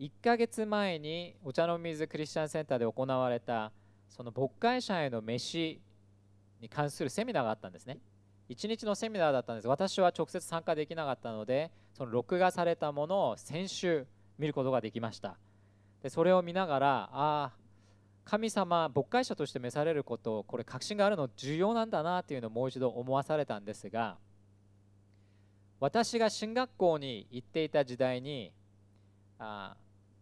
1ヶ月前にお茶の水クリスチャンセンターで行われたその牧会者への飯に関するセミナーがあったんですね1日のセミナーだったんです私は直接参加できなかったのでその録画されたものを先週見ることができましたでそれを見ながらああ神様牧会者として召されることこれ確信があるの重要なんだなというのをもう一度思わされたんですが私が進学校に行っていた時代にあ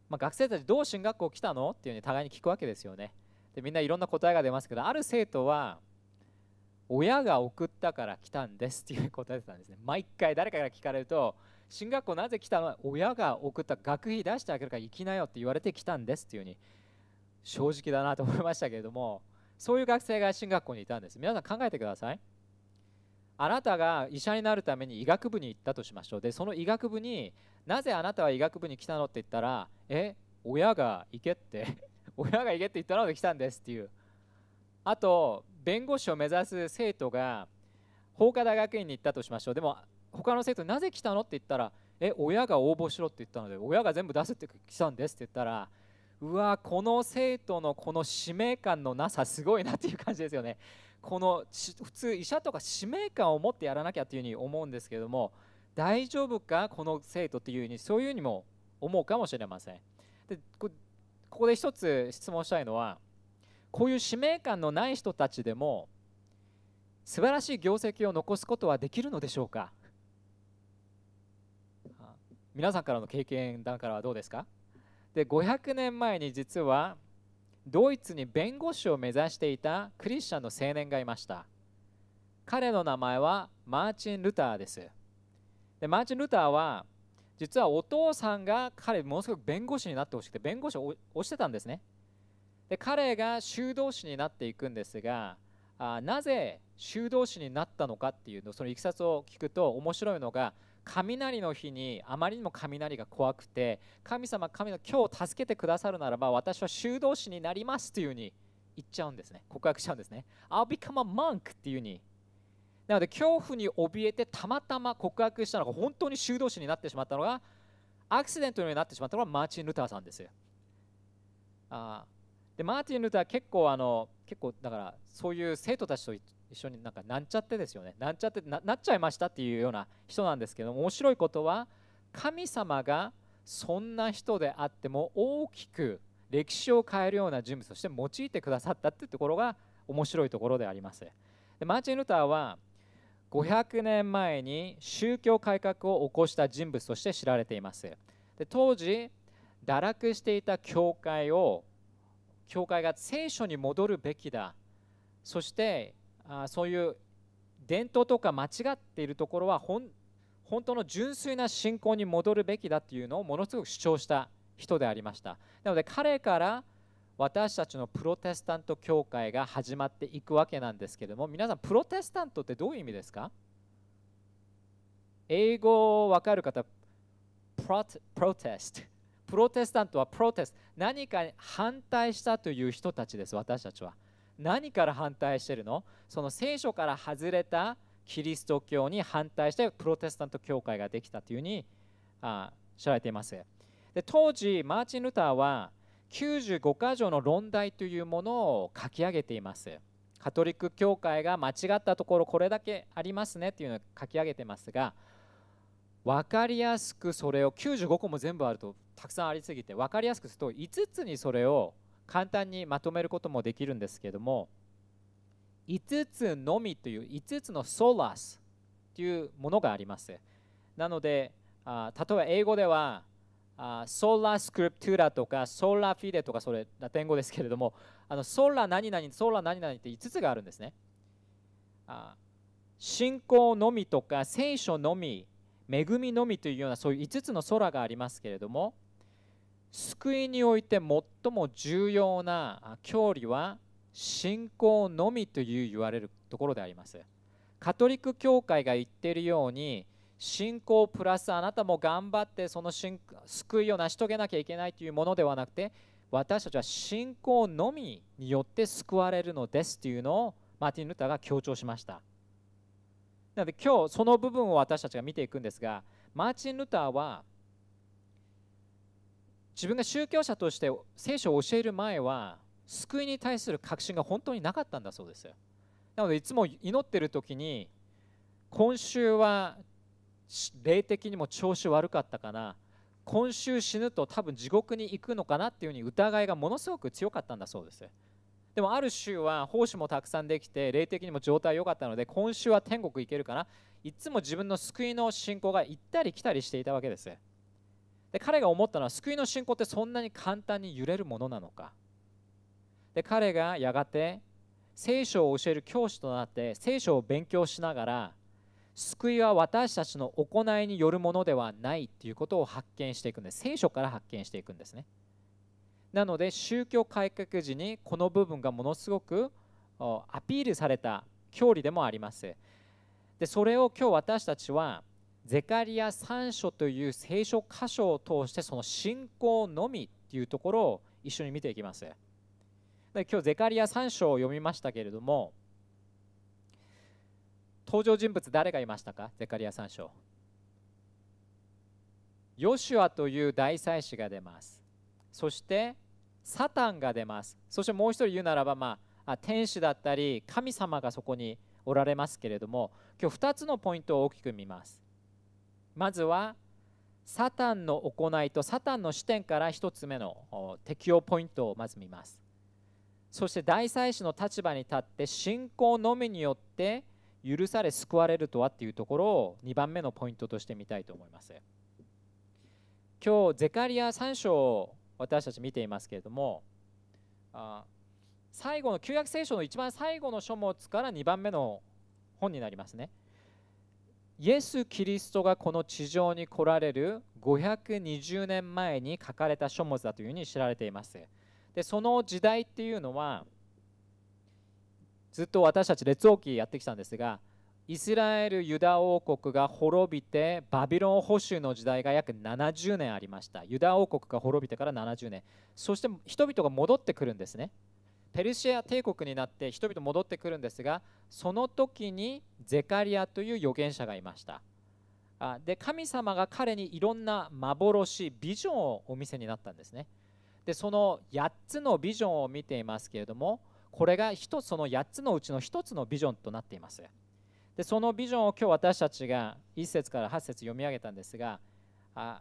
まあ、学生たちどう進学校来たのっていうふうに互いに聞くわけですよねでみんないろんな答えが出ますけどある生徒は親が送ったから来たんですっていう答えてたんですね 毎回誰かから聞かれると進学校なぜ来たの親が送った学費出してあげるから行きなよって言われて来たんですっていうふうに正直だなと思いましたけれどもそういう学生が進学校にいたんです皆さん考えてくださいあなたが医者になるために医学部に行ったとしましょうでその医学部になぜあなたは医学部に来たのって言ったらえ親が行けって 親が行けって言ったので来たんですっていうあと弁護士を目指す生徒が法科大学院に行ったとしましょうでも他の生徒なぜ来たのって言ったらえ親が応募しろって言ったので親が全部出すって来たんですって言ったらうわこの生徒のこの使命感のなさすごいなっていう感じですよねこの普通医者とか使命感を持ってやらなきゃっていうふうに思うんですけれども大丈夫かこの生徒っていうふうにそういうふうにも思うかもしれませんでここで一つ質問したいのはこういう使命感のない人たちでも素晴らしい業績を残すことはできるのでしょうか皆さんからの経験だからはどうですかで500年前に実はドイツに弁護士を目指していたクリスチャンの青年がいました彼の名前はマーチン・ルターですでマーチン・ルーターは実はお父さんが彼ものすごく弁護士になってほしくて弁護士を推してたんですねで彼が修道士になっていくんですがあなぜ修道士になったのかっていうのそのいきさつを聞くと面白いのが雷の日にあまりにも雷が怖くて神様神の今日助けてくださるならば私は修道士になりますというふうに言っちゃうんですね告白しちゃうんですね I'll become a monk っていうふうになので恐怖に怯えてたまたま告白したのが本当に修道士になってしまったのがアクシデントになってしまったのがマーチン・ルターさんですあでマーティン・ルター結構あの結構だからそういう生徒たちと一緒になんかなんちゃってですよねなんちゃってなっちゃいましたっていうような人なんですけど面白いことは神様がそんな人であっても大きく歴史を変えるような人物として用いてくださったっていうところが面白いところでありますでマーチン・ルターは500年前に宗教改革を起こした人物として知られていますで当時堕落していた教会を教会が聖書に戻るべきだそしてあそういう伝統とか間違っているところは本当の純粋な信仰に戻るべきだというのをものすごく主張した人でありましたなので彼から「私たちのプロテスタント教会が始まっていくわけなんですけども皆さんプロテスタントってどういう意味ですか英語わかる方プロプロテストプロテスタントはプロテスト何かに反対したという人たちです私たちは何から反対してるのその聖書から外れたキリスト教に反対してプロテスタント教会ができたというふうにあ知られていますで当時マーチン・ルターは95箇条の論題というものを書き上げていますカトリック教会が間違ったところこれだけありますねっていうのを書き上げてますが分かりやすくそれを95個も全部あるとたくさんありすぎて分かりやすくすると5つにそれを簡単にまとめることもできるんですけども5つのみという5つのソーラスというものがありますなのであ例えば英語ではあソーラースクリプトゥーラとかソーラーフィレとかそれラテン語ですけれどもあのソーラー何々ソーラー何々って5つがあるんですねあ信仰のみとか聖書のみ恵みのみというようなそういう5つの空がありますけれども救いにおいて最も重要な教理は信仰のみという言われるところでありますカトリック教会が言っているように信仰プラスあなたも頑張ってその救いを成し遂げなきゃいけないというものではなくて私たちは信仰のみによって救われるのですというのをマーティン・ルターが強調しましたなので今日その部分を私たちが見ていくんですがマーティン・ルターは自分が宗教者として聖書を教える前は救いに対する確信が本当になかったんだそうですなのでいつも祈ってる時に今週は霊的にも調子悪かったかな今週死ぬと多分地獄に行くのかなっていうふうに疑いがものすごく強かったんだそうですでもある週は奉仕もたくさんできて霊的にも状態良かったので今週は天国行けるかないつも自分の救いの信仰が行ったり来たりしていたわけですで彼が思ったのは救いの信仰ってそんなに簡単に揺れるものなのかで彼がやがて聖書を教える教師となって聖書を勉強しながら救いは私たちの行いによるものではないっていうことを発見していくんです聖書から発見していくんですねなので宗教改革時にこの部分がものすごくアピールされた教理でもありますでそれを今日私たちはゼカリア3書という聖書箇所を通してその信仰のみっていうところを一緒に見ていきますで今日ゼカリア3章を読みましたけれども登場人物誰がいましたかゼカリア3章ヨシュアという大祭司が出ますそしてサタンが出ますそしてもう一人言うならば、まあ、天使だったり神様がそこにおられますけれども今日2つのポイントを大きく見ますまずはサタンの行いとサタンの視点から1つ目の適用ポイントをまず見ますそして大祭司の立場に立って信仰のみによって許され救われるとはっていうところを2番目のポイントとしてみたいと思います今日ゼカリア3章を私たち見ていますけれどもあ最後の旧約聖書の一番最後の書物から2番目の本になりますねイエス・キリストがこの地上に来られる520年前に書かれた書物だというふうに知られていますでその時代っていうのはずっと私たち列王記やってきたんですがイスラエル・ユダ王国が滅びてバビロン保守の時代が約70年ありましたユダ王国が滅びてから70年そして人々が戻ってくるんですねペルシア帝国になって人々戻ってくるんですがその時にゼカリアという預言者がいましたで神様が彼にいろんな幻ビジョンをお見せになったんですねでその8つのビジョンを見ていますけれどもこれが1つその8つのうちの1つのビジョンとなっていますでそのビジョンを今日私たちが1節から8節読み上げたんですがあ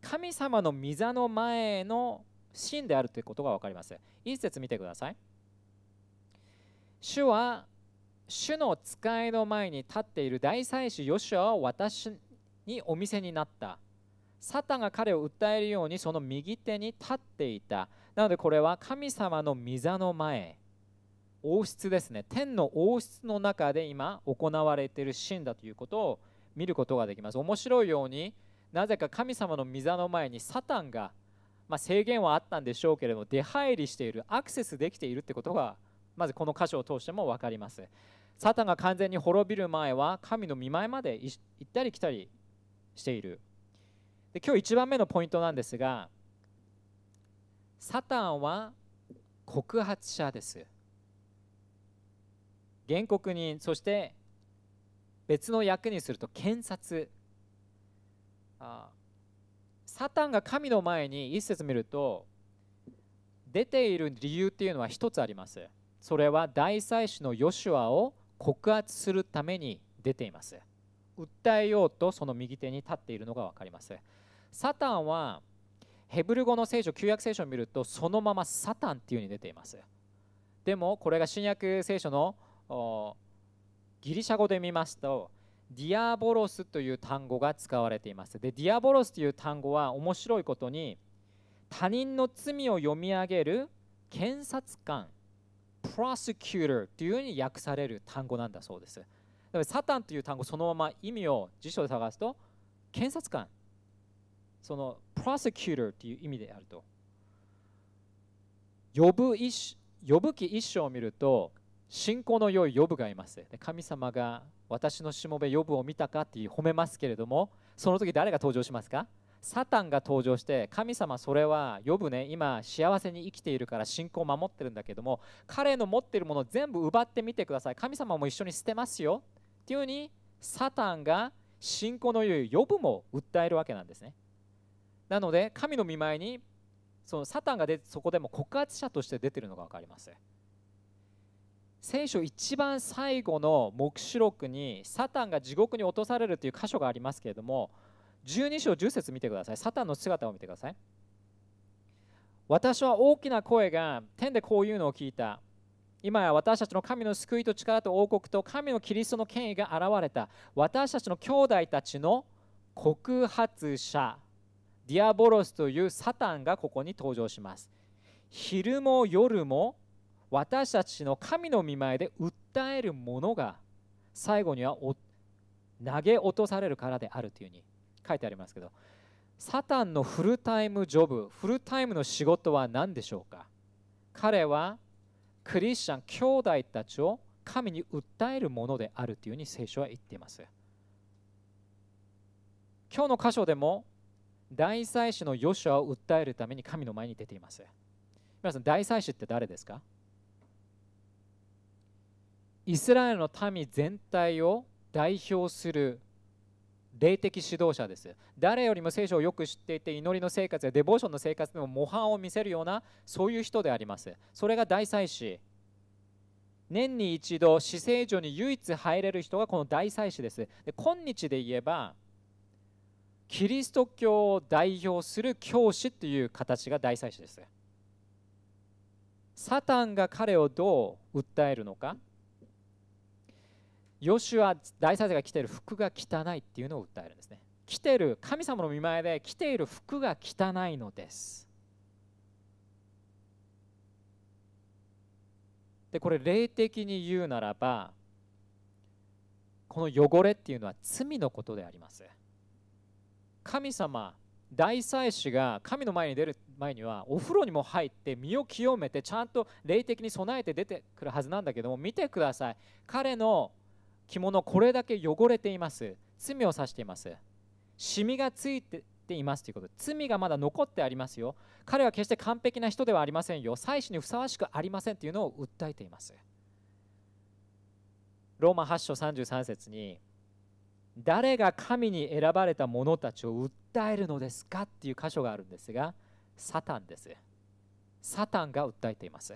神様の御座の前の真であるということが分かります1節見てください主は主の使いの前に立っている大祭司ヨシュアを私にお見せになったサタンが彼を訴えるようにその右手に立っていたなのでこれは神様の御座の前王室ですね天の王室の中で今行われているシーンだということを見ることができます面白いようになぜか神様の御座の前にサタンが、まあ、制限はあったんでしょうけれども出入りしているアクセスできているってことがまずこの箇所を通しても分かりますサタンが完全に滅びる前は神の見前まで行ったり来たりしているで今日1番目のポイントなんですがサタンは告発者です原告人そして別の役にすると検察サタンが神の前に一節見ると出ている理由っていうのは一つありますそれは大祭司のヨシュアを告発するために出ています訴えようとその右手に立っているのが分かりますサタンはヘブル語の聖書旧約聖書を見るとそのままサタンっていうふうに出ていますでもこれが新約聖書のギリシャ語で見ますとディアボロスという単語が使われていますでディアボロスという単語は面白いことに他人の罪を読み上げる検察官プロセキューターというふうに訳される単語なんだそうですだからサタンという単語そのまま意味を辞書で探すと検察官その prosecutor っていう意味であると。呼ぶ一呼ぶ記一章を見ると、信仰の良い呼ぶがいます。で神様が私のしもべ呼ぶを見たかって褒めますけれども、その時誰が登場しますかサタンが登場して神様それは呼ぶね今幸せに生きているから信仰を守ってるんだけども彼の持ってるものを全部奪ってみてください神様も一緒に捨てますよっていうふうにサタンが信仰の良い呼ぶも訴えるわけなんですねなので神の見前にそのサタンがでそこでも告発者として出てるのが分かります聖書一番最後の黙示録にサタンが地獄に落とされるという箇所がありますけれども12章10節見てくださいサタンの姿を見てください私は大きな声が天でこういうのを聞いた今や私たちの神の救いと力と王国と神のキリストの権威が現れた私たちの兄弟たちの告発者ディアボロスというサタンがここに登場します昼も夜も私たちの神の見前で訴えるものが最後には投げ落とされるからであるというふうに書いてありますけどサタンのフルタイムジョブフルタイムの仕事は何でしょうか彼はクリスチャン兄弟たちを神に訴えるものであるというふうに聖書は言っています今日の箇所でも大祭司のヨシュアを訴えるために神の前に出ています皆さん大祭司って誰ですかイスラエルの民全体を代表する霊的指導者です誰よりも聖書をよく知っていて祈りの生活やデボーションの生活でも模範を見せるようなそういう人でありますそれが大祭司年に一度死聖所に唯一入れる人がこの大祭司ですで今日で言えばキリスト教を代表する教師という形が大祭司です。サタンが彼をどう訴えるのかヨシュア大祭司が着ている服が汚いっていうのを訴えるんですね。着てる神様の見前で着ている服が汚いのです。でこれ霊的に言うならばこの汚れっていうのは罪のことであります。神様大祭司が神の前に出る前にはお風呂にも入って身を清めてちゃんと霊的に備えて出てくるはずなんだけども見てください彼の着物これだけ汚れています罪を指していますシミがついていますということ罪がまだ残ってありますよ彼は決して完璧な人ではありませんよ祭司にふさわしくありませんというのを訴えていますローマ8章33節に誰が神に選ばれた者たちを訴えるのですかっていう箇所があるんですがサタンですサタンが訴えています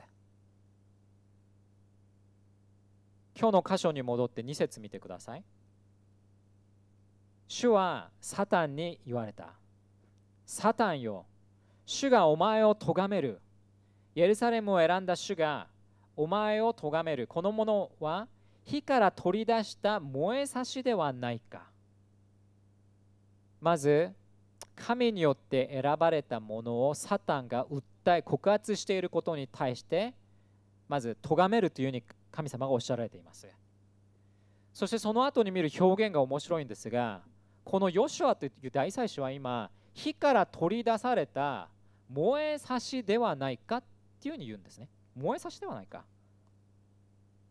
今日の箇所に戻って2節見てください主はサタンに言われたサタンよ主がお前を咎めるエルサレムを選んだ主がお前を咎めるこの者は火から取り出した燃えさしではないかまず神によって選ばれたものをサタンが訴え告発していることに対してまず咎めるというふうに神様がおっしゃられていますそしてその後に見る表現が面白いんですがこのヨシュアという大祭司は今火から取り出された燃えさしではないかっていうふうに言うんですね燃えさしではないか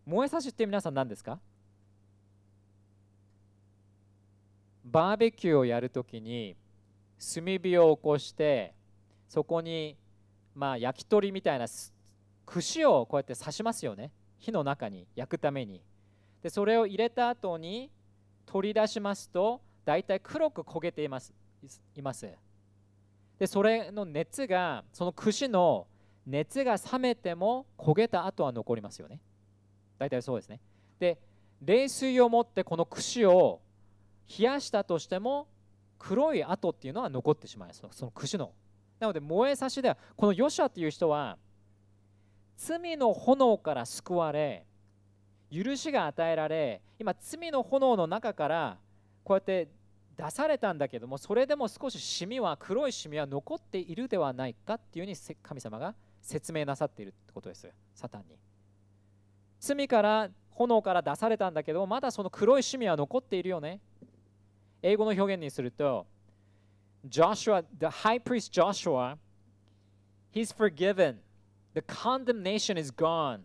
燃えさしって皆さん何ですかバーベキューをやるときに炭火を起こしてそこにまあ焼き鳥みたいな串をこうやって刺しますよね火の中に焼くためにでそれを入れた後に取り出しますと大体黒く焦げていますいますでそれの熱がその串の熱が冷めても焦げた後は残りますよね大体そうですねで冷水を持ってこの櫛を冷やしたとしても黒い跡っていうのは残ってしまいますその櫛のなので燃えさしではこのヨシャという人は罪の炎から救われ許しが与えられ今罪の炎の中からこうやって出されたんだけどもそれでも少しシミは黒いシミは残っているではないかっていうふうに神様が説明なさっているってことですサタンに罪から炎から出されたんだけどまだその黒い趣味は残っているよね英語の表現にすると Joshua, the high priest Joshua, he's forgiven. The condemnation is gone.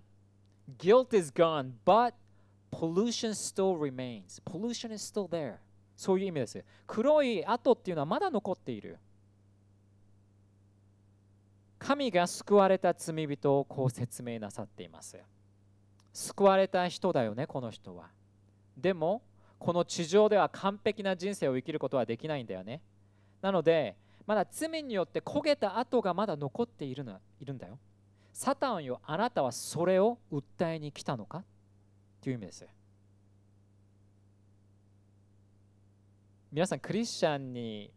Guilt is gone. But pollution still remains. Pollution is still there. そういう意味です。黒い跡っていうのはまだ残っている。神が救われた罪人をこう説明なさっています。救われた人だよねこの人はでもこの地上では完璧な人生を生きることはできないんだよねなのでまだ罪によって焦げた跡がまだ残っているのいるんだよサタンよあなたはそれを訴えに来たのかという意味です皆さんクリスチャンに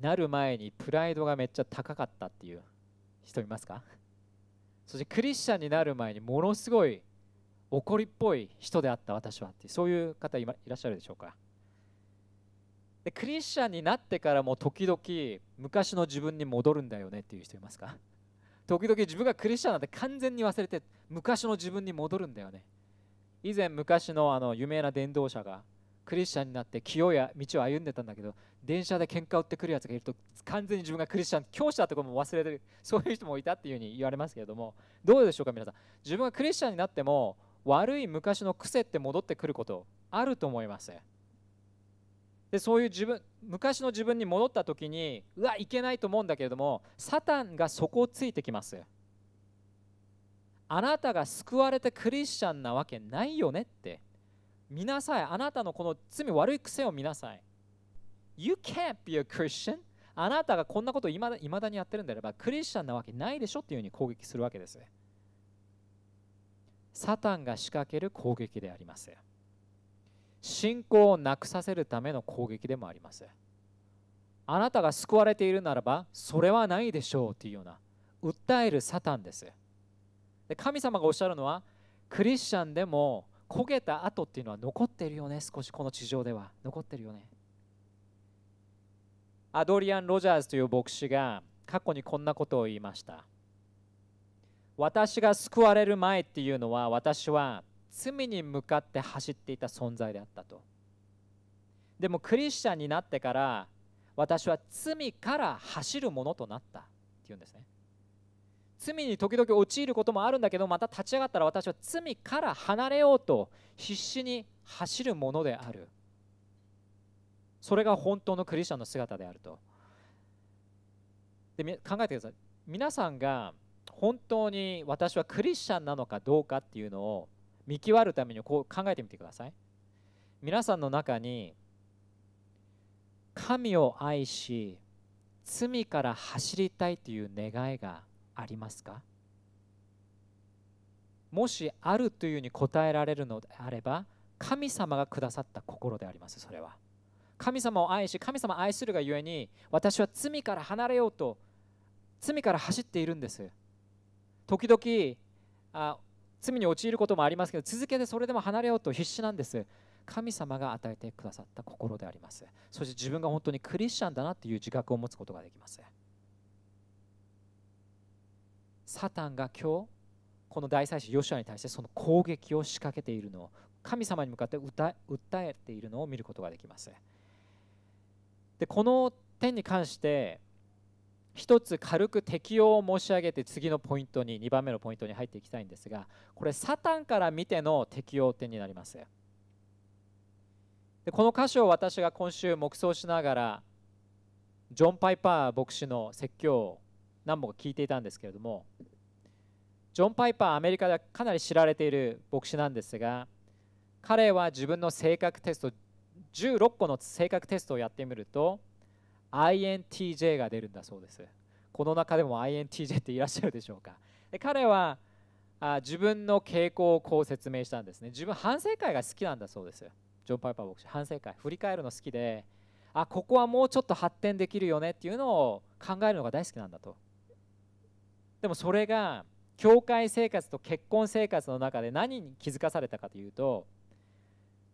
なる前にプライドがめっちゃ高かったっていう人いますかそしてクリスチャンになる前にものすごい怒りっぽい人であった私はってそういう方いらっしゃるでしょうかでクリスチャンになってからも時々昔の自分に戻るんだよねっていう人いますか時々自分がクリスチャンなんて完全に忘れて昔の自分に戻るんだよね以前昔のあの有名な伝道者がクリスチャンになって清や道を歩んでたんだけど電車で喧嘩売ってくるやつがいると完全に自分がクリスチャン教師だとも忘れてる そういう人もいたっていうふうに言われますけれどもどうでしょうか皆さん自分がクリスチャンになっても悪い昔の癖って戻ってくることあると思いますでそういう自分昔の自分に戻った時にうわいけないと思うんだけれどもサタンがそこをついてきますあなたが救われてクリスチャンなわけないよねって見なさい。あなたのこの罪悪い癖を見なさい。You can't be a Christian. あなたがこんなことをいまだいまだにやってるんであれば、クリスチャンなわけないでしょっていうふうに攻撃するわけです。サタンが仕掛ける攻撃であります。信仰をなくさせるための攻撃でもあります。あなたが救われているならば、それはないでしょうていうような、訴えるサタンです。で神様がおっしゃるのは、クリスチャンでも焦げた跡っていうのは残ってるよね少しこの地上では残ってるよねアドリアン・ロジャーズという牧師が過去にこんなことを言いました私が救われる前っていうのは私は罪に向かって走っていた存在であったとでもクリスチャンになってから私は罪から走るものとなったっていうんですね罪に時々陥ることもあるんだけどまた立ち上がったら私は罪から離れようと必死に走るものであるそれが本当のクリスチャンの姿であるとで考えてください皆さんが本当に私はクリスチャンなのかどうかっていうのを見極めるためにこう考えてみてください皆さんの中に神を愛し罪から走りたいという願いがありますかもしあるというように答えられるのであれば神様がくださった心でありますそれは神様を愛し神様を愛するがゆえに私は罪から離れようと罪から走っているんです時々あ罪に陥ることもありますけど続けてそれでも離れようと必死なんです神様が与えてくださった心でありますそして自分が本当にクリスチャンだなっていう自覚を持つことができますサタンが今日この大祭司ヨシュアに対してその攻撃を仕掛けているのを神様に向かって訴えているのを見ることができますでこの点に関して一つ軽く適用を申し上げて次のポイントに2番目のポイントに入っていきたいんですがこれサタンから見ての適用点になりますでこの箇所を私が今週黙想しながらジョン・パイパー牧師の説教を何本か聞いていたんですけれどもジョン・パイパーアメリカではかなり知られている牧師なんですが彼は自分の性格テスト16個の性格テストをやってみると INTJ が出るんだそうですこの中でも INTJ っていらっしゃるでしょうかで彼はあ自分の傾向をこう説明したんですね自分反省会が好きなんだそうですジョン・パイパー牧師反省会振り返るの好きであここはもうちょっと発展できるよねっていうのを考えるのが大好きなんだとでもそれが教会生活と結婚生活の中で何に気づかされたかというと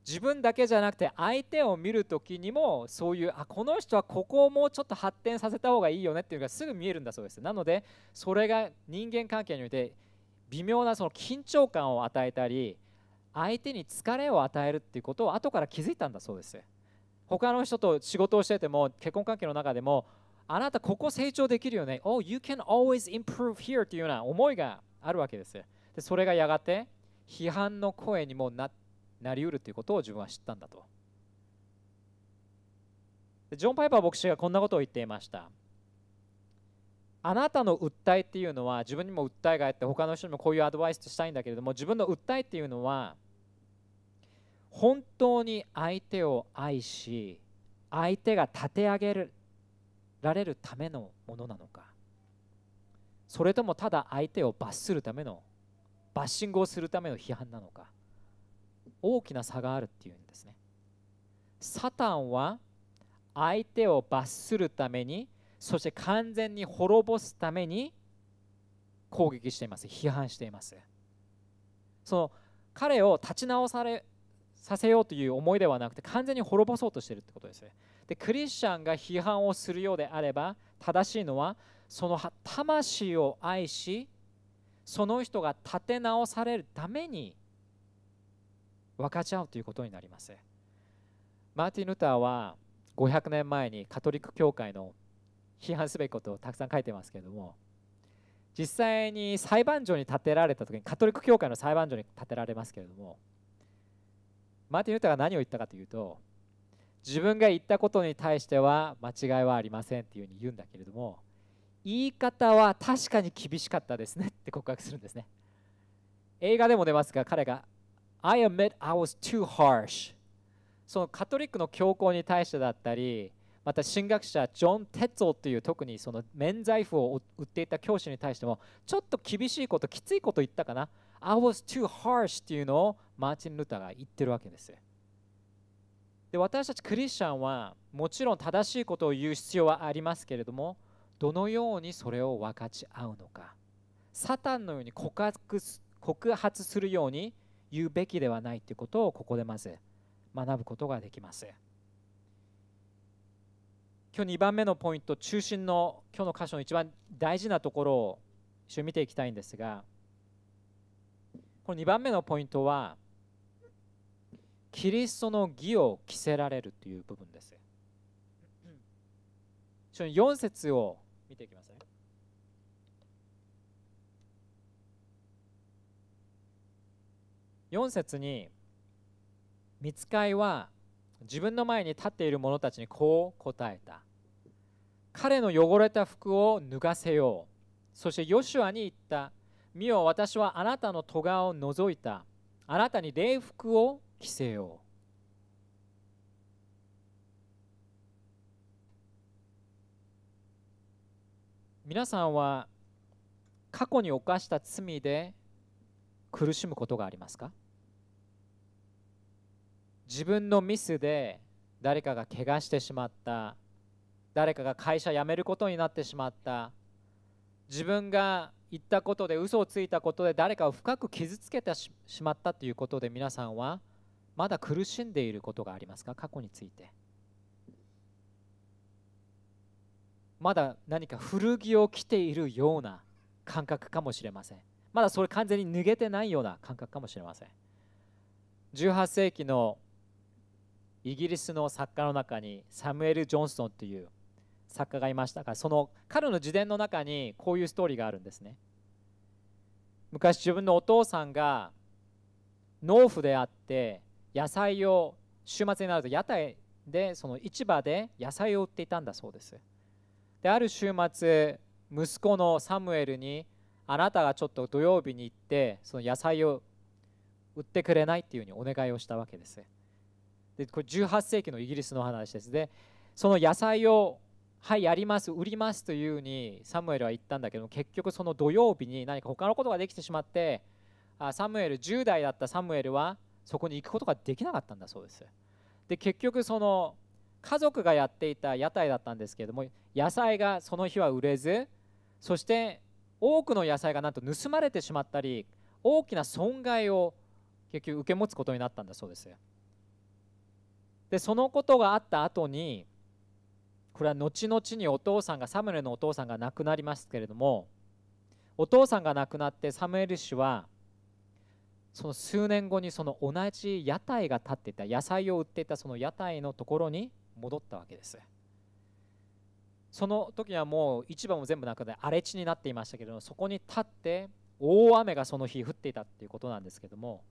自分だけじゃなくて相手を見る時にもそういうあこの人はここをもうちょっと発展させた方がいいよねっていうのがすぐ見えるんだそうですなのでそれが人間関係において微妙なその緊張感を与えたり相手に疲れを与えるっていうことを後から気づいたんだそうです他の人と仕事をしてても結婚関係の中でもあなたここ成長できるよね。Oh, you can always improve here というような思いがあるわけです。でそれがやがて批判の声にもななりうるということを自分は知ったんだと。ジョン・パイパー牧師がこんなことを言っていました。あなたの訴えっていうのは自分にも訴えがあって他の人にもこういうアドバイスしたいんだけれども自分の訴えっていうのは本当に相手を愛し相手が立て上げるられるためのものなのかそれともただ相手を罰するためのバッシングをするための批判なのか大きな差があるっていうんですねサタンは相手を罰するためにそして完全に滅ぼすために攻撃しています批判していますその彼を立ち直されさせようという思いではなくて完全に滅ぼそうとしているってことですでクリスチャンが批判をするようであれば正しいのはその魂を愛しその人が立て直されるために分かち合うということになりますマーティン・ルターは500年前にカトリック教会の批判すべきことをたくさん書いてますけれども実際に裁判所に立てられた時にカトリック教会の裁判所に立てられますけれどもマーティン・ルターが何を言ったかというと自分が言ったことに対しては間違いはありませんっていうふうに言うんだけれども言い方は確かに厳しかったですねって告白するんですね映画でも出ますが彼が I admit I was too harsh そのカトリックの教皇に対してだったりまた神学者ジョン・テッツォという特にその免罪符を売っていた教師に対してもちょっと厳しいこときついこと言ったかな I was too harsh っていうのをマーチン・ルーターが言ってるわけですで私たちクリスチャンはもちろん正しいことを言う必要はありますけれどもどのようにそれを分かち合うのかサタンのように告発告発するように言うべきではないということをここでまず学ぶことができます今日2番目のポイント中心の今日の箇所の一番大事なところを一緒に見ていきたいんですがこの2番目のポイントはキリストの義を着せられるという部分です。4節を見ていきますね。4節に「見つかいは自分の前に立っている者たちにこう答えた」「彼の汚れた服を脱がせよう」そしてヨシュアに言った「見よ私はあなたの戸川を除いた」あなたに礼服を規制を皆さんは過去に犯した罪で苦しむことがありますか自分のミスで誰かが怪我してしまった誰かが会社辞めることになってしまった自分が言ったことで嘘をついたことで誰かを深く傷つけてしまったということで皆さんはまだ苦しんでいることがありますか過去についてまだ何か古着を着ているような感覚かもしれませんまだそれ完全に脱げてないような感覚かもしれません18世紀のイギリスの作家の中にサムエル・ジョンソンという作家がいましたがその彼の自伝の中にこういうストーリーがあるんですね昔自分のお父さんが農夫であって野菜を週末になると屋台でその市場で野菜を売っていたんだそうですである週末息子のサムエルにあなたがちょっと土曜日に行ってその野菜を売ってくれないっていうふうにお願いをしたわけですでこれ18世紀のイギリスの話ですでその野菜をはいやります売りますというふうにサムエルは言ったんだけど結局その土曜日に何か他のことができてしまってあサムエル10代だったサムエルはそこに行くことができなかったんだそうですで結局その家族がやっていた屋台だったんですけれども野菜がその日は売れずそして多くの野菜がなんと盗まれてしまったり大きな損害を結局受け持つことになったんだそうですでそのことがあった後にこれは後々にお父さんがサムエルのお父さんが亡くなりますけれどもお父さんが亡くなってサムエル氏はその数年後にその同じ屋台が建っていた野菜を売っていたその屋台のところに戻ったわけですその時はもう市場も全部なくて荒れ地になっていましたけれどもそこに立って大雨がその日降っていたっていうことなんですけども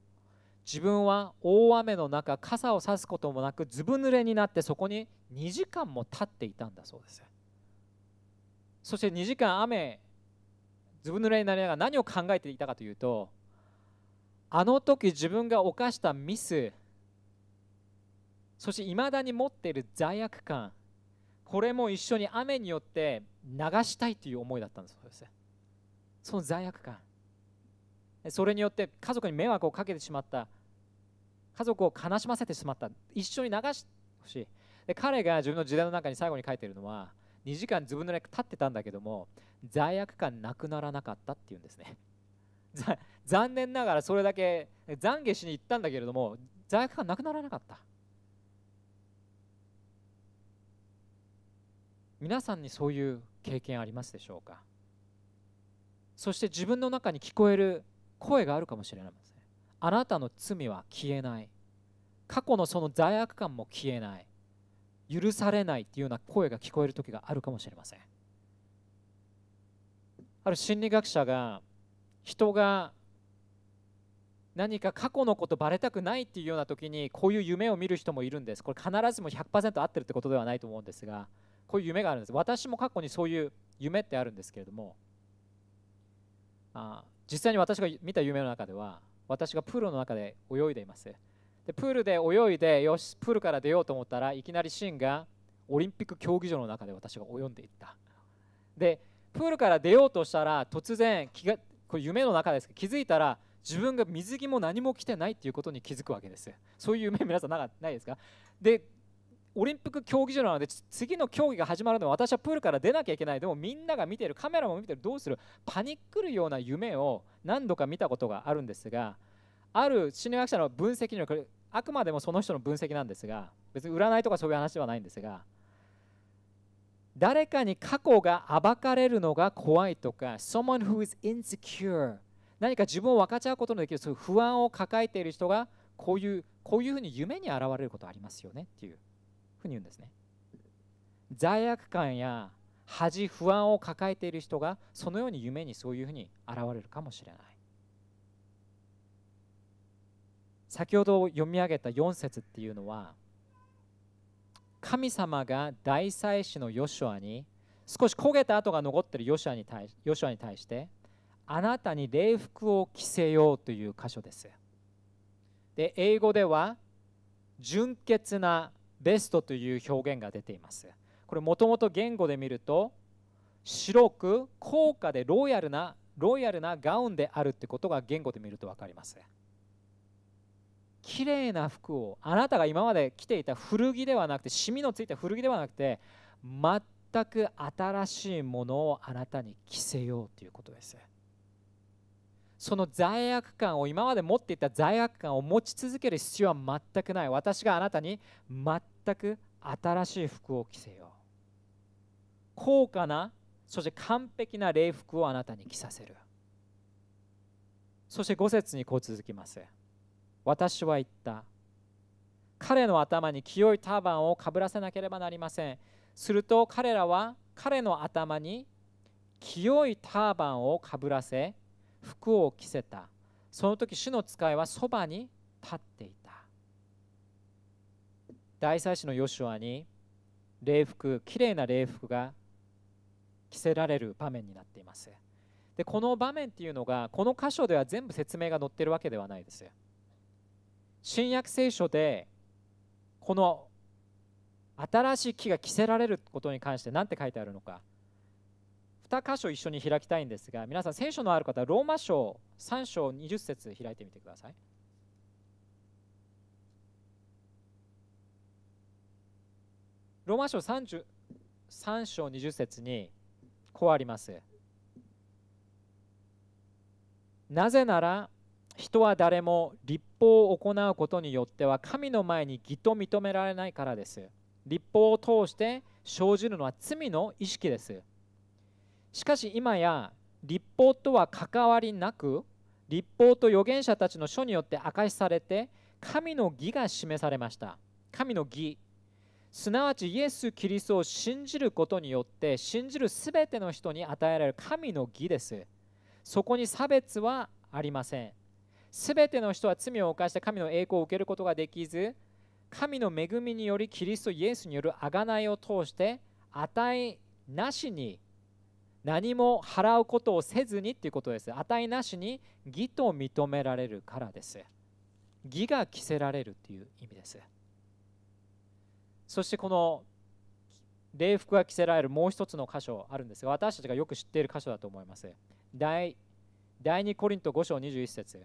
自分は大雨の中傘を差すこともなくずぶ濡れになってそこに2時間も立っていたんだそうですそして2時間雨ずぶ濡れになりながら何を考えていたかというとあの時自分が犯したミスそしていまだに持っている罪悪感これも一緒に雨によって流したいという思いだったんですその罪悪感それによって家族に迷惑をかけてしまった家族を悲しませてしまった一緒に流してほしいで彼が自分の時代の中に最後に書いているのは2時間自分の中立ってたんだけども罪悪感なくならなかったっていうんですね残念ながらそれだけ懺悔しに行ったんだけれども罪悪感なくならなかった皆さんにそういう経験ありますでしょうかそして自分の中に聞こえる声があるかもしれませんあなたの罪は消えない過去のその罪悪感も消えない許されないっていうような声が聞こえる時があるかもしれませんある心理学者が人が何か過去のことばれたくないっていうような時にこういう夢を見る人もいるんですこれ必ずしも100%合ってるってことではないと思うんですがこういう夢があるんです私も過去にそういう夢ってあるんですけれどもあ実際に私が見た夢の中では私がプールの中で泳いでいますでプールで泳いでよしプールから出ようと思ったらいきなりシーンがオリンピック競技場の中で私が泳んでいったでプールから出ようとしたら突然気がこれ夢の中ですけど気づいたら自分が水着も何も着てないっていうことに気づくわけですそういう夢皆さんなないですかでオリンピック競技場なので次の競技が始まるのは私はプールから出なきゃいけないでもみんなが見てるカメラも見てるどうするパニックるような夢を何度か見たことがあるんですがある心理学者の分析によるあくまでもその人の分析なんですが別に占いとかそういう話ではないんですが誰かに過去が暴かれるのが怖いとか、someone who is insecure、何か自分を分かち合うことのできるそういう不安を抱えている人がこういうこういうふうに夢に現れることありますよねっていうふうに言うんですね。罪悪感や恥不安を抱えている人がそのように夢にそういうふうに現れるかもしれない。先ほど読み上げた4節っていうのは神様が大祭司のヨシュアに少し焦げた跡が残っているヨシュアに対ヨシュアに対してあなたに礼服を着せようという箇所です。で英語では純潔なベストという表現が出ています。これもともと言語で見ると白く高価でロイヤルなロイヤルなガウンであるってことが言語で見ると分かります。綺麗な服をあなたが今まで着ていた古着ではなくてシミのついた古着ではなくて全く新しいものをあなたに着せようということですその罪悪感を今まで持っていた罪悪感を持ち続ける必要は全くない私があなたに全く新しい服を着せよう高価なそして完璧な礼服をあなたに着させるそして5節にこう続きます私は言った彼の頭に清いターバンをかぶらせなければなりませんすると彼らは彼の頭に清いターバンをかぶらせ服を着せたその時主の使いはそばに立っていた大祭司のヨシュアに礼服きれいな礼服が着せられる場面になっていますでこの場面っていうのがこの箇所では全部説明が載ってるわけではないです新約聖書でこの新しい木が着せられることに関して何て書いてあるのか2箇所一緒に開きたいんですが皆さん聖書のある方はローマ書3章20節開いてみてください。ローマ書3章20節にこうあります。なぜなら人は誰も立法を行うことによっては神の前に義と認められないからです立法を通して生じるのは罪の意識ですしかし今や立法とは関わりなく立法と預言者たちの書によって明かしされて神の義が示されました神の義すなわちイエス・キリストを信じることによって信じるすべての人に与えられる神の義ですそこに差別はありませんすべての人は罪を犯して神の栄光を受けることができず神の恵みによりキリストイエスによる贖いを通して値なしに何も払うことをせずにということです値なしに義と認められるからです義が着せられるっていう意味ですそしてこの礼服が着せられるもう一つの箇所あるんですが私たちがよく知っている箇所だと思います第第2コリント5章21節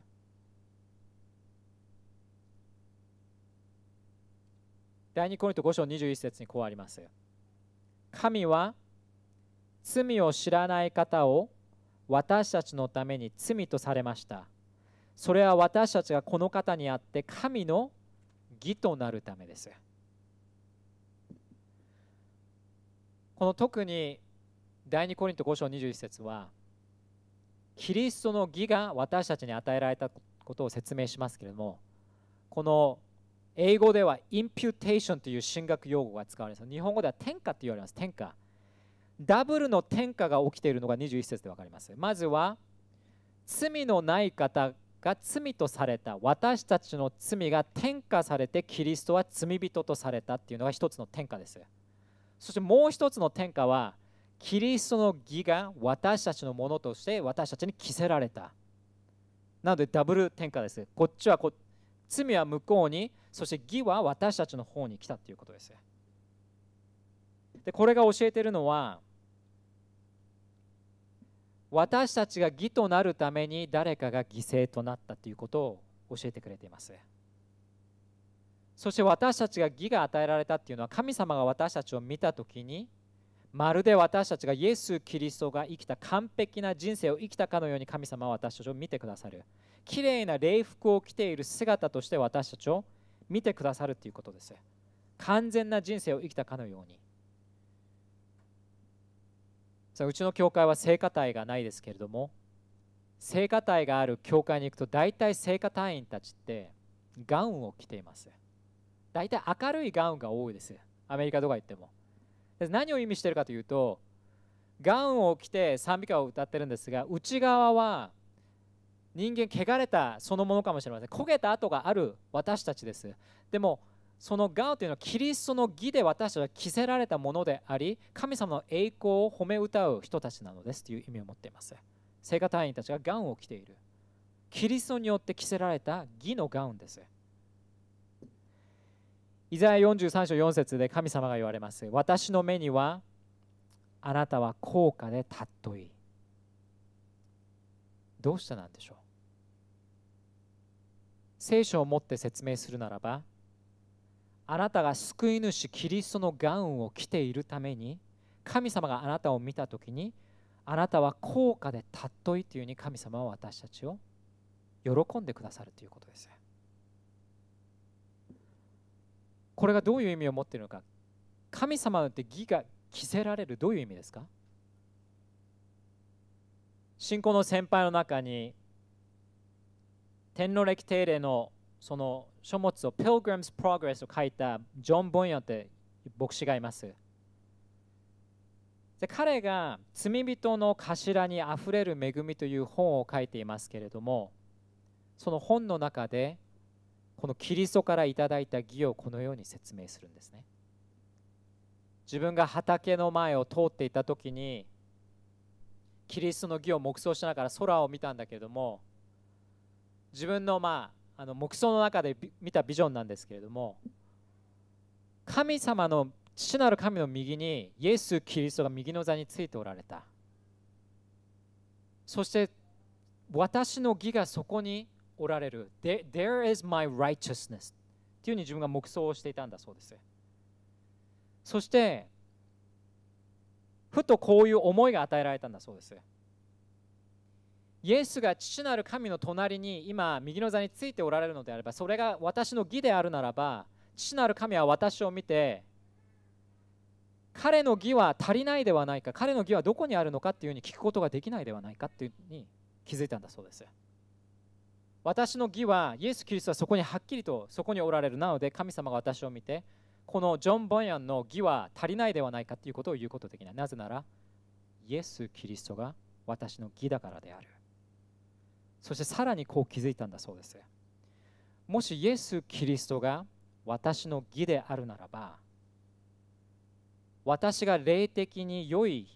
第2コリント5章21節にこうあります神は罪を知らない方を私たちのために罪とされましたそれは私たちがこの方にあって神の義となるためですこの特に第2コリント5章21節はキリストの義が私たちに与えられたことを説明しますけれどもこの英語ではインピュテーションという神学用語が使われます日本語では天下と言われます天下ダブルの天下が起きているのが21節で分かりますまずは罪のない方が罪とされた私たちの罪が天下されてキリストは罪人とされたっていうのが一つの天下ですそしてもう一つの天下はキリストの義が私たちのものとして私たちに着せられたなのでダブル天下ですこっちはこ罪は向こうにそして義は私たちの方に来たということですでこれが教えているのは私たちが義となるために誰かが犠牲となったということを教えてくれていますそして私たちが義が与えられたっていうのは神様が私たちを見たときにまるで私たちがイエス・キリストが生きた完璧な人生を生きたかのように神様は私たちを見てくださるきれいな礼服を着ている姿として私たちを見てくださるということです完全な人生を生きたかのようにさあうちの教会は聖歌隊がないですけれども聖歌隊がある教会に行くと大体聖歌隊員たちってガウンを着ています大体明るいガウンが多いですアメリカとか行っても何を意味しているかというとガウンを着て賛美歌を歌ってるんですが内側は人間汚れたそのものかもしれません焦げた跡がある私たちですでもそのガウというのはキリストの義で私たちは着せられたものであり神様の栄光を褒め歌う人たちなのですという意味を持っています聖歌隊員たちがガウンを着ているキリストによって着せられた義のガウンですイザヤ43章4節で神様が言われます私の目にはあなたは高価で尊いどうしてなんでしょう聖書をもって説明するならばあなたが救い主キリストのガウンを着ているために神様があなたを見た時にあなたは高価で尊いというように神様は私たちを喜んでくださるということですこれがどういう意味を持っているのか神様によって義が着せられるどういう意味ですか信仰の先輩の中に天皇歴定例のその書物を Pilgrim's Progress を書いたジョン・ボンヨンって牧師がいます。で彼が「罪人の頭にあふれる恵み」という本を書いていますけれどもその本の中でこのキリストから頂いた義をこのように説明するんですね。自分が畑の前を通っていた時にキリストの義を黙想しながら空を見たんだけれども自分の,、まあ、あの目標の中で見たビジョンなんですけれども神様の父なる神の右にイエス・キリストが右の座についておられたそして私の義がそこにおられる There is my righteousness っていうふうに自分が目標をしていたんだそうですそしてふとこういう思いが与えられたんだそうですイエスが父なる神の隣に今右の座についておられるのであればそれが私の義であるならば父なる神は私を見て彼の義は足りないではないか彼の義はどこにあるのかっていうふうに聞くことができないではないかっていうふうに気づいたんだそうです私の義はイエス・キリストはそこにはっきりとそこにおられるなので神様が私を見てこのジョン・ボンアンの義は足りないではないかということを言うことできないなぜならイエス・キリストが私の義だからであるそしてさらにこう気づいたんだそうですもしイエス・キリストが私の義であるならば私が霊的に良い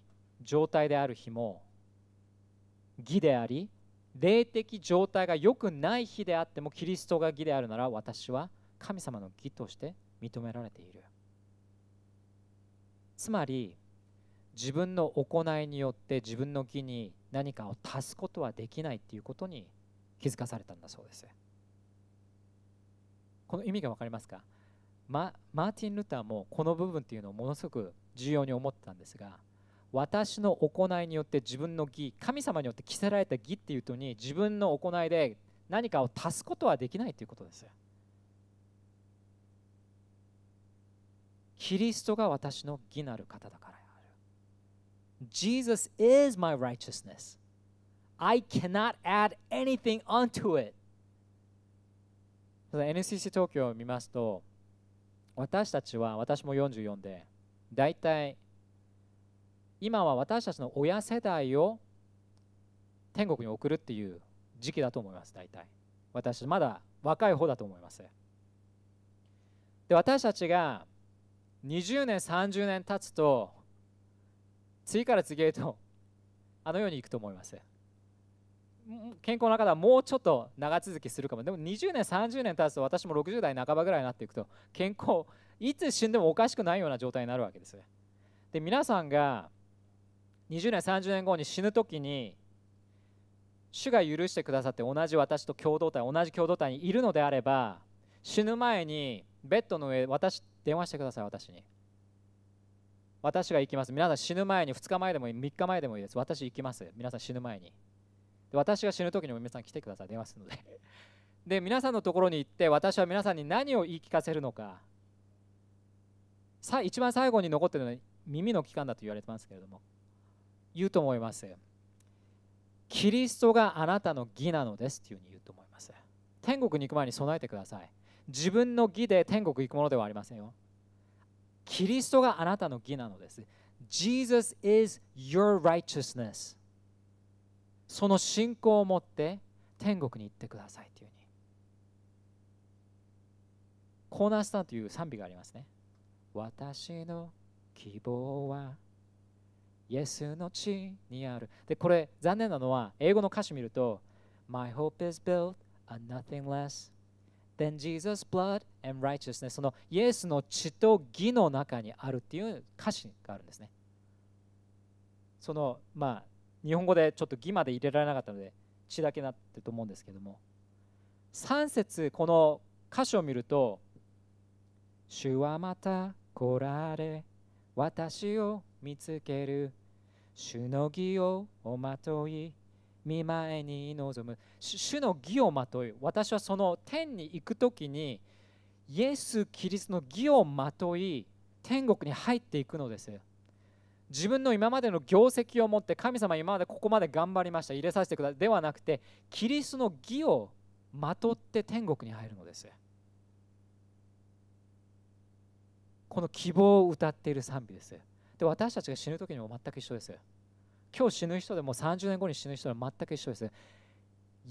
状態である日も義であり霊的状態が良くない日であってもキリストが義であるなら私は神様の義として認められているつまり自分の行いによって自分の義に何かを足すことはできないっていうことに気づかされたんだそうですこの意味が分かりますかママーティン・ルターもこの部分っていうのをものすごく重要に思ってたんですが私の行いによって自分の義神様によって着せられた義っていうとに自分の行いで何かを足すことはできないということですキリストが私の義なる方だから Jesus is my righteousness. I cannot add anything unto it. ただ NCC 東京を見ますと私たちは私も44で大体今は私たちの親世代を天国に送るっていう時期だと思います大体私まだ若い方だと思いますで私たちが20年30年経つと次から次へとあのようにいくと思います健康な方はもうちょっと長続きするかもでも20年30年経つと私も60代半ばぐらいになっていくと健康いつ死んでもおかしくないような状態になるわけですで皆さんが20年30年後に死ぬ時に主が許してくださって同じ私と共同体同じ共同体にいるのであれば死ぬ前にベッドの上私電話してください私に私が行きます皆さん死ぬ前に2日前でもいい3日前でもいいです私行きます皆さん死ぬ前にで私が死ぬ時にも皆さん来てください出ますのでで皆さんのところに行って私は皆さんに何を言い聞かせるのかさ一番最後に残ってるのは耳の器官だと言われてますけれども言うと思いますキリストがあなたの義なのですというふうに言うと思います天国に行く前に備えてください自分の義で天国行くものではありませんよキリストがあなたの義なのです。Jesus is your righteousness. その信仰を持って天国に行ってくださいというふうに。コーナースタンという賛美がありますね。私の希望はイエスの地にある。で、これ残念なのは英語の歌詞を見ると My hope is built on nothing less then Jesus' blood and righteousness そのイエスの血と義の中にあるっていう歌詞があるんですねそのまあ日本語でちょっと義まで入れられなかったので血だけなってると思うんですけども3節この歌詞を見ると「主はまた来られ私を見つける」「主の義をおまとい見前に望む主の義をまとい私はその天に行く時にイエス・キリストの義をまとい天国に入っていくのです自分の今までの業績を持って神様今までここまで頑張りました入れさせてくださいではなくてキリストの義をまとって天国に入るのですこの希望を歌っている賛美ですで私たちが死ぬ時にも全く一緒です今日死ぬ人でも30年後に死ぬ人は全く一緒です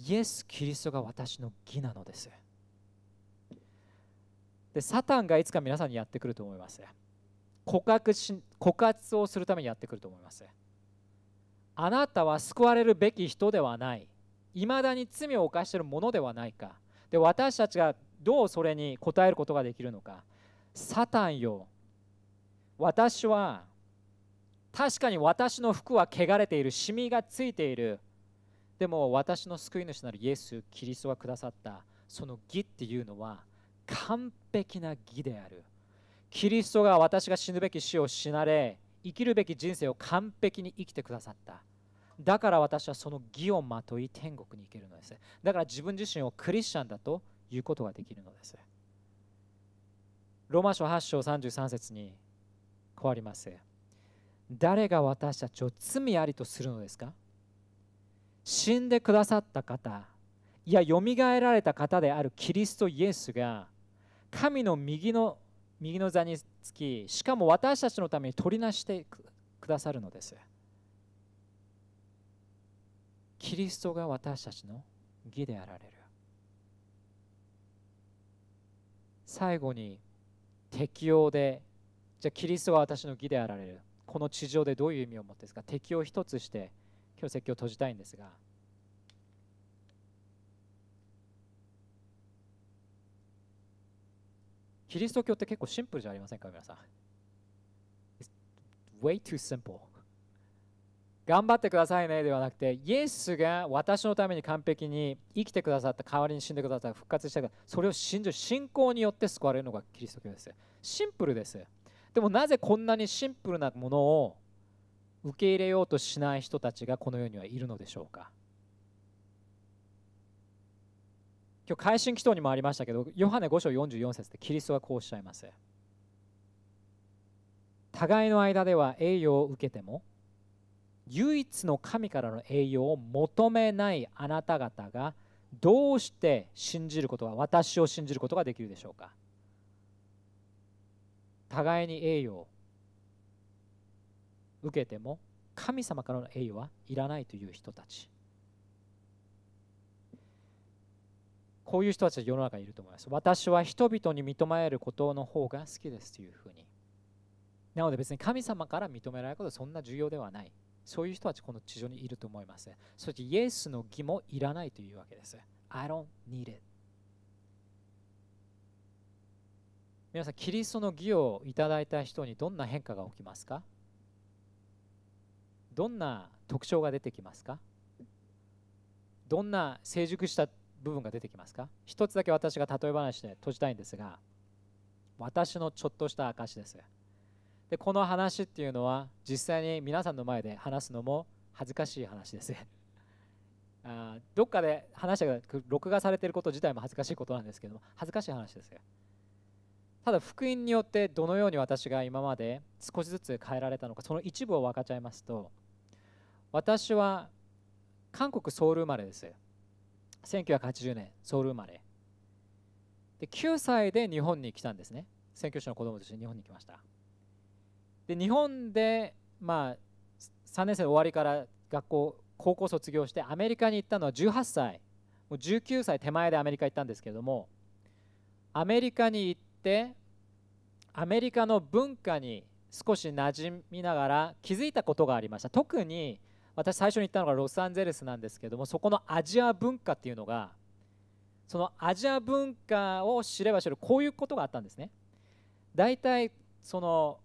イエス・キリストが私の義なのですでサタンがいつか皆さんにやってくると思います告白し告発をするためにやってくると思いますあなたは救われるべき人ではないいまだに罪を犯しているものではないかで私たちがどうそれに応えることができるのかサタンよ私は確かに私の服は汚れているシミがついているでも私の救い主なるイエス・キリストがくださったその義っていうのは完璧な義であるキリストが私が死ぬべき死を死なれ生きるべき人生を完璧に生きてくださっただから私はその義をまとい天国に行けるのですだから自分自身をクリスチャンだということができるのですローマ書8章33節に変わります誰が私たちを罪ありとするのですか死んでくださった方いやよみがえられた方であるキリストイエスが神の右の右の座につきしかも私たちのために取りなしてくださるのですキリストが私たちの義であられる最後に適応でじゃあキリストが私の義であられるこの地上でどういう意味を持ってですか敵を一つして今日説教を閉じたいんですがキリスト教って結構シンプルじゃありませんか皆さん way too simple 頑張ってくださいねではなくてイエスが私のために完璧に生きてくださった代わりに死んでくださった復活したそれを信じる信仰によって救われるのがキリスト教ですシンプルですでもなぜこんなにシンプルなものを受け入れようとしない人たちがこの世にはいるのでしょうか今日改心祈祷にもありましたけどヨハネ5章44節でキリストはこうおっしゃいます互いの間では栄養を受けても唯一の神からの栄養を求めないあなた方がどうして信じることは私を信じることができるでしょうか互いに栄誉を受けても神様からの栄誉はいらないという人たちこういう人たちは世の中にいると思います私は人々に認められることの方が好きですというふうになので別に神様から認められることはそんな重要ではないそういう人たちこの地上にいると思いますそしてイエスの義もいらないというわけです I don't need it 皆さんキリストの義をいただいた人にどんな変化が起きますかどんな特徴が出てきますかどんな成熟した部分が出てきますか一つだけ私が例え話で閉じたいんですが私のちょっとした証ですでこの話っていうのは実際に皆さんの前で話すのも恥ずかしい話ですあどっかで話が録画されてること自体も恥ずかしいことなんですけども恥ずかしい話ですよただ福音によってどのように私が今まで少しずつ変えられたのかその一部を分かち合いますと私は韓国ソウル生まれです1980年ソウル生まれで9歳で日本に来たんですね宣教師の子供として日本に来ましたで日本でまあ3年生の終わりから学校高校卒業してアメリカに行ったのは18歳もう19歳手前でアメリカ行ったんですけれどもアメリカに行っってアメリカの文化に少し馴染みながら気づいたことがありました特に私最初に行ったのがロサンゼルスなんですけどもそこのアジア文化っていうのがそのアジア文化を知れば知るこういうことがあったんですね大体その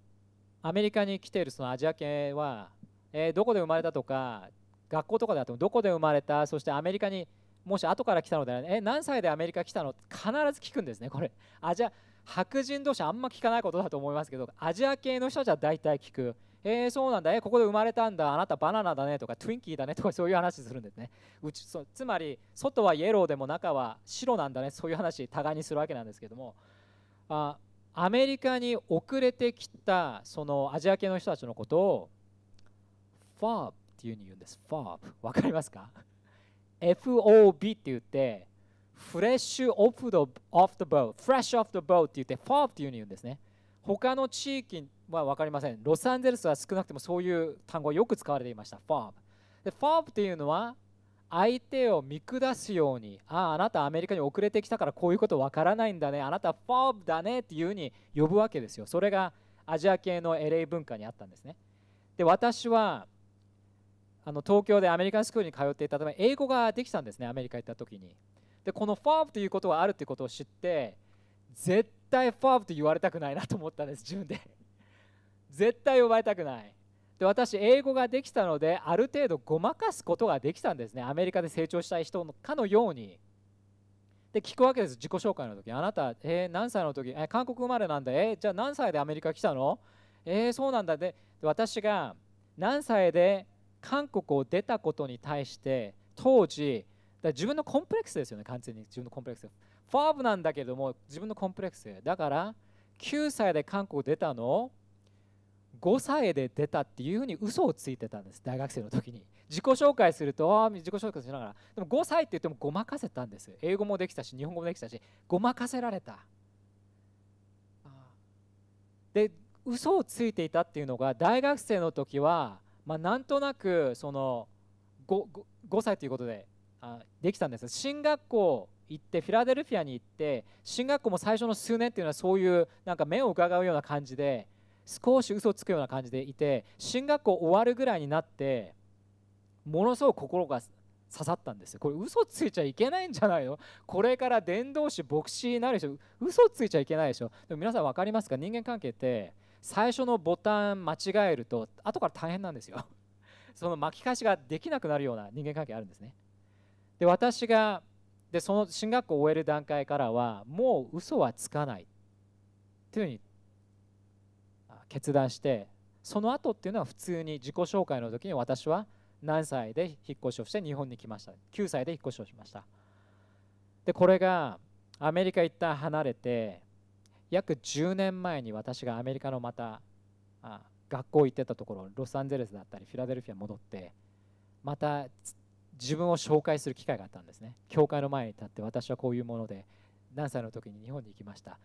アメリカに来ているそのアジア系は、えどこで生まれたとか学校とかであってもどこで生まれたそしてアメリカにもし後から来たのであれえ何歳でアメリカ来たの必ず聞くんですねこれアジア白人同士あんま聞かないことだと思いますけどアジア系の人じゃ大体聞くえー、そうなんだえここで生まれたんだあなたバナナだねとかトゥインキーだねとかそういう話するんですねうちそつまり外はイエローでも中は白なんだねそういう話互いにするわけなんですけどもあアメリカに遅れてきたそのアジア系の人たちのことをファーブっていうふうに言うんですファーブわかりますか FOB って言ってフレッシュオフ・ド・オフ・ド・ボート、フレッシュ・オフ・ド・ボーって言って、ファーっていううに言うんですね。他の地域は分かりません。ロサンゼルスは少なくともそういう単語がよく使われていました。ファーブ。で、ファーブっていうのは、相手を見下すように、ああ、あなたアメリカに遅れてきたからこういうこと分からないんだね、あなたファーブだねっていうふうに呼ぶわけですよ。それがアジア系の LA 文化にあったんですね。で、私は、あの東京でアメリカンスクールに通っていたため、英語ができたんですね、アメリカ行った時に。でこのファーブということはあるということを知って絶対ファーブと言われたくないなと思ったんです自分で 絶対呼ばれたくないで私英語ができたのである程度ごまかすことができたんですねアメリカで成長したい人のかのようにで聞くわけです自己紹介の時あなた、えー、何歳の時、えー、韓国生まれなんだえー、じゃあ何歳でアメリカ来たのえー、そうなんだで私が何歳で韓国を出たことに対して当時ら自分のコンプレックスですよね完全に自分のコンプレックスファーブなんだけども自分のコンプレックスだから9歳で韓国出たのを5歳で出たっていうふうに嘘をついてたんです大学生の時に自己紹介すると自己紹介しながらでも5歳って言ってもごまかせたんです英語もできたし日本語もできたしごまかせられたで嘘をついていたっていうのが大学生の時はまあなんとなくその 5, 5歳ということであできたんです進学校行ってフィラデルフィアに行って進学校も最初の数年っていうのはそういうなんか目を伺うような感じで少し嘘つくような感じでいて進学校終わるぐらいになってものすごく心が刺さったんですよこれ嘘ついちゃいけないんじゃないのこれから伝道師牧師になるでしょ嘘ついちゃいけないでしょでも皆さん分かりますか人間関係って最初のボタン間違えると後から大変なんですよ その巻き返しができなくなるような人間関係あるんですねで私がでその進学校を終える段階からはもう嘘はつかないというふうに決断してその後っていうのは普通に自己紹介の時に私は何歳で引っ越しをして日本に来ました9歳で引っ越しをしましたでこれがアメリカ一旦離れて約10年前に私がアメリカのまたあ学校行ってたところロサンゼルスだったりフィラデルフィア戻ってまた自分を紹介する機会があったんですね教会の前に立って私はこういうもので何歳の時に日本に行きました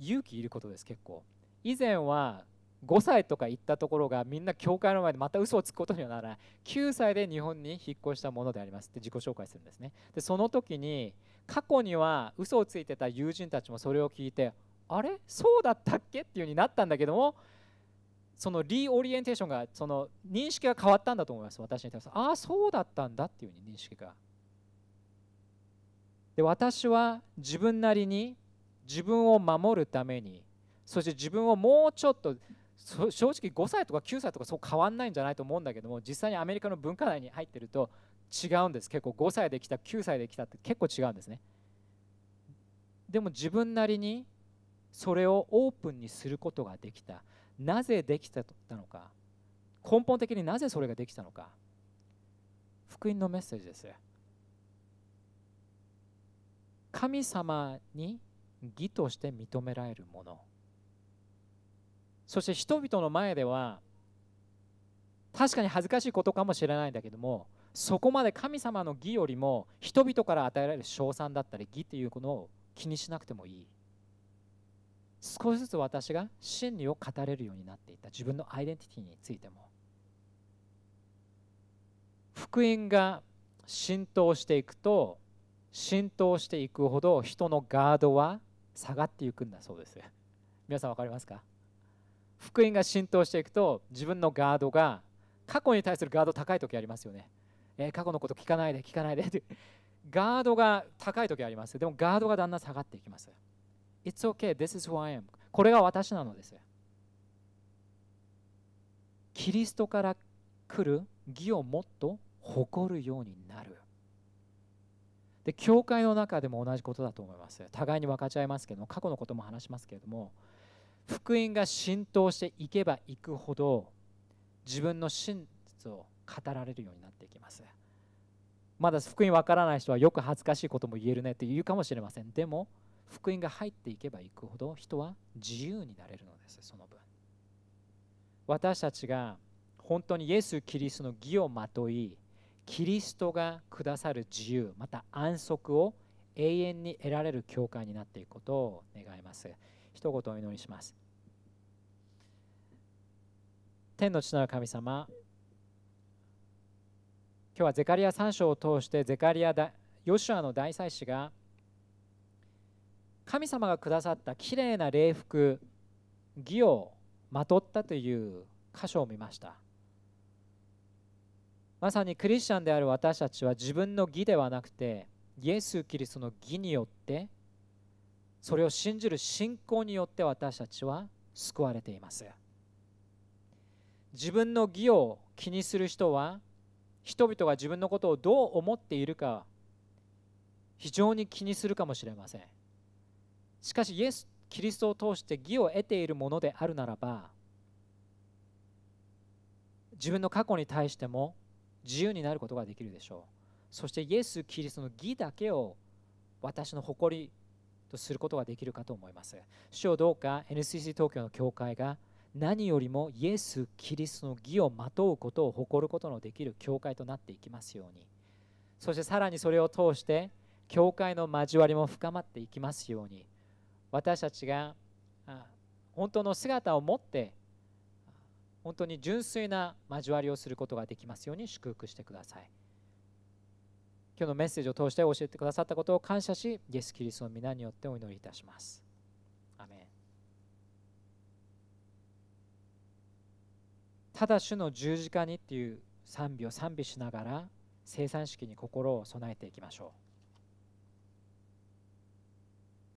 勇気いることです結構以前は5歳とか行ったところがみんな教会の前でまた嘘をつくことにはならない9歳で日本に引っ越したものでありますって自己紹介するんですねでその時に過去には嘘をついてた友人たちもそれを聞いてあれそうだったっけっていう風になったんだけどもそのリオリエンテーションがその認識が変わったんだと思います私に対してああそうだったんだっていううに認識がで私は自分なりに自分を守るためにそして自分をもうちょっと正直5歳とか9歳とかそう変わんないんじゃないと思うんだけども実際にアメリカの文化内に入ってると違うんです結構5歳で来た9歳で来たって結構違うんですねでも自分なりにそれをオープンにすることができたなぜできたのか根本的になぜそれができたのか福音のメッセージです神様に義として認められるものそして人々の前では確かに恥ずかしいことかもしれないんだけどもそこまで神様の義よりも人々から与えられる称賛だったり義っていうものを気にしなくてもいい少しずつ私が真理を語れるようになっていった自分のアイデンティティについても福音が浸透していくと浸透していくほど人のガードは下がっていくんだそうです皆さん分かりますか福音が浸透していくと自分のガードが過去に対するガード高い時ありますよね、えー、過去のこと聞かないで聞かないでガードが高い時ありますでもガードがだんだん下がっていきます It's okay, this is who I am. これが私なのです。キリストから来る義をもっと誇るようになる。で、教会の中でも同じことだと思います。互いに分かち合いますけども、過去のことも話しますけれども、福音が浸透していけばいくほど、自分の真実を語られるようになっていきます。まだ福音分からない人はよく恥ずかしいことも言えるねって言うかもしれません。でも、福音が入っていけばいくほど人は自由になれるのですその分私たちが本当にイエス・キリストの義をまといキリストがくださる自由また安息を永遠に得られる教会になっていくことを願います一言お祈りします天の父なる神様今日はゼカリア3章を通してゼカリアだヨシュアの大祭司が「神様がくださったきれいな礼服義をまとったという箇所を見ましたまさにクリスチャンである私たちは自分の義ではなくてイエス・キリストの義によってそれを信じる信仰によって私たちは救われています自分の義を気にする人は人々が自分のことをどう思っているか非常に気にするかもしれませんしかしイエス・キリストを通して義を得ているものであるならば自分の過去に対しても自由になることができるでしょうそしてイエス・キリストの義だけを私の誇りとすることができるかと思います主をどうか NCC 東京の教会が何よりもイエス・キリストの義をまとうことを誇ることのできる教会となっていきますようにそしてさらにそれを通して教会の交わりも深まっていきますように私たちが本当の姿を持って本当に純粋な交わりをすることができますように祝福してください今日のメッセージを通して教えてくださったことを感謝しイエス・キリストの皆によってお祈りいたしますアメンただ主の十字架にっていう賛美を賛美しながら生産式に心を備えていきましょう